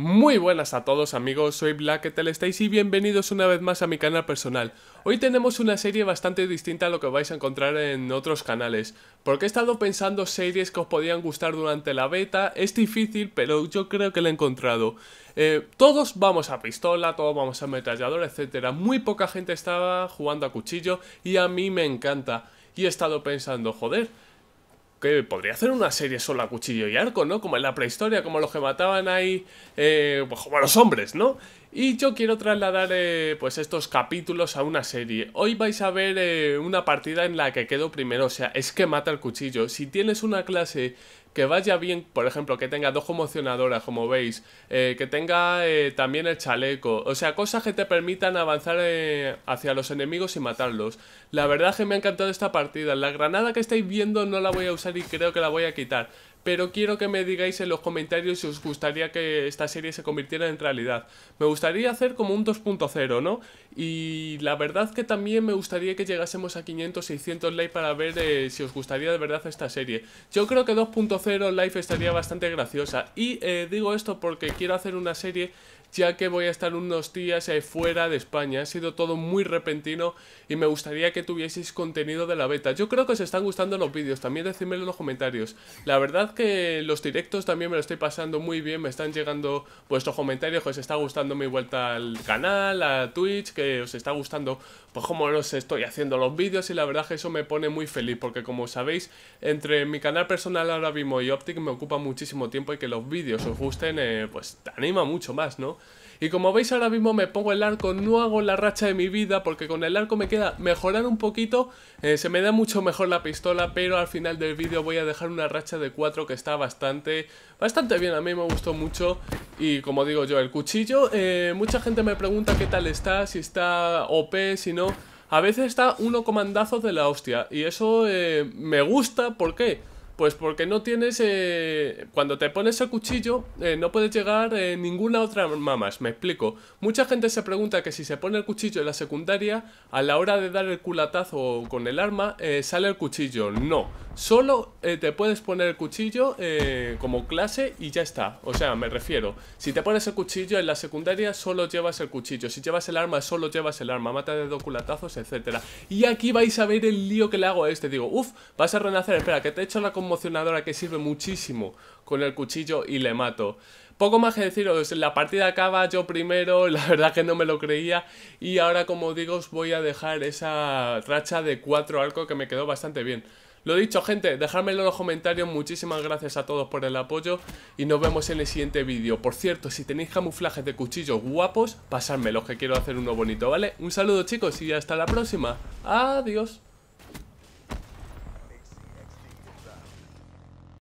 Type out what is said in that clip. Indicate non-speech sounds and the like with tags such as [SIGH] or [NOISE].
Muy buenas a todos amigos, soy Black, ¿qué tal estáis? Y bienvenidos una vez más a mi canal personal. Hoy tenemos una serie bastante distinta a lo que vais a encontrar en otros canales, porque he estado pensando series que os podían gustar durante la beta, es difícil, pero yo creo que la he encontrado. Eh, todos vamos a pistola, todos vamos a ametrallador, etc. Muy poca gente estaba jugando a cuchillo y a mí me encanta. Y he estado pensando, joder, que podría hacer una serie solo a cuchillo y arco, ¿no? Como en la prehistoria, como los que mataban ahí, eh, pues como los hombres, ¿no? Y yo quiero trasladar eh, pues estos capítulos a una serie. Hoy vais a ver eh, una partida en la que quedo primero, o sea, es que mata el cuchillo. Si tienes una clase que vaya bien, por ejemplo, que tenga dos conmocionadoras, como veis, eh, que tenga eh, también el chaleco, o sea, cosas que te permitan avanzar eh, hacia los enemigos y matarlos. La verdad es que me ha encantado esta partida, la granada que estáis viendo no la voy a usar y creo que la voy a quitar, pero quiero que me digáis en los comentarios si os gustaría que esta serie se convirtiera en realidad. Me gustaría hacer como un 2.0, ¿no? Y la verdad que también me gustaría que llegásemos a 500, 600 likes para ver eh, si os gustaría de verdad esta serie. Yo creo que 2.0 life estaría bastante graciosa. Y eh, digo esto porque quiero hacer una serie ya que voy a estar unos días ahí fuera de España. Ha sido todo muy repentino y me gustaría que tuvieseis contenido de la beta. Yo creo que os están gustando los vídeos, también decídmelo en los comentarios. La verdad que los directos también me lo estoy pasando muy bien, me están llegando vuestros comentarios, que os está gustando mi vuelta al canal, a Twitch, que os está gustando pues cómo los estoy haciendo los vídeos y la verdad que eso me pone muy feliz porque como sabéis, entre mi canal personal ahora mismo y Optic me ocupa muchísimo tiempo y que los vídeos os gusten, eh, pues te anima mucho más, ¿no? Y como veis ahora mismo me pongo el arco, no hago la racha de mi vida porque con el arco me queda mejorar un poquito, eh, se me da mucho mejor la pistola, pero al final del vídeo voy a dejar una racha de 4 que está bastante, bastante bien, a mí me gustó mucho y como digo yo, el cuchillo, eh, mucha gente me pregunta qué tal está, si está OP, si no, a veces está uno comandazo de la hostia y eso eh, me gusta, ¿por qué? Pues porque no tienes. Eh, cuando te pones el cuchillo, eh, no puedes llegar eh, ninguna otra arma Me explico. Mucha gente se pregunta que si se pone el cuchillo en la secundaria, a la hora de dar el culatazo con el arma, sale el cuchillo. No. Solo eh, te puedes poner el cuchillo eh, como clase y ya está. O sea, me refiero, si te pones el cuchillo en la secundaria, solo llevas el cuchillo. Si llevas el arma, solo llevas el arma. Mata de dos culatazos, etc. Y aquí vais a ver el lío que le hago a este. Digo, uff, vas a renacer. Espera, que te he hecho la conmocionadora que sirve muchísimo con el cuchillo y le mato. Poco más que deciros, la partida acaba yo primero, [LAUGHS] la verdad que no me lo creía y ahora como digo os voy a dejar esa racha de cuatro arcos que me quedó bastante bien. Lo dicho gente, dejármelo en los comentarios, muchísimas gracias a todos por el apoyo y nos vemos en el siguiente vídeo. Por cierto, si tenéis camuflajes de cuchillos guapos, pasármelos que quiero hacer uno bonito, ¿vale? Un saludo chicos y hasta la próxima. Adiós.